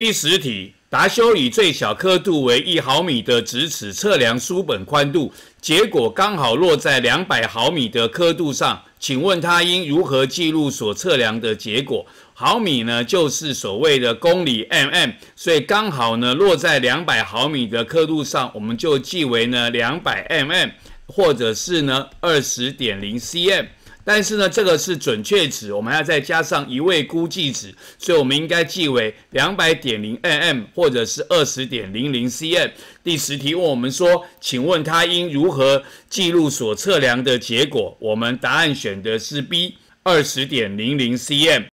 第十题，达修以最小刻度为一毫米的直尺测量书本宽度，结果刚好落在两百毫米的刻度上，请问他应如何记录所测量的结果？毫米呢，就是所谓的公里 mm，所以刚好呢落在两百毫米的刻度上，我们就记为呢两百 mm，或者是呢二十点零 cm。但是呢，这个是准确值，我们还要再加上一位估计值，所以我们应该记为两百点零 n m 或者是二十点零零 cm。第十题问我们说，请问它应如何记录所测量的结果？我们答案选的是 B，二十点零零 cm。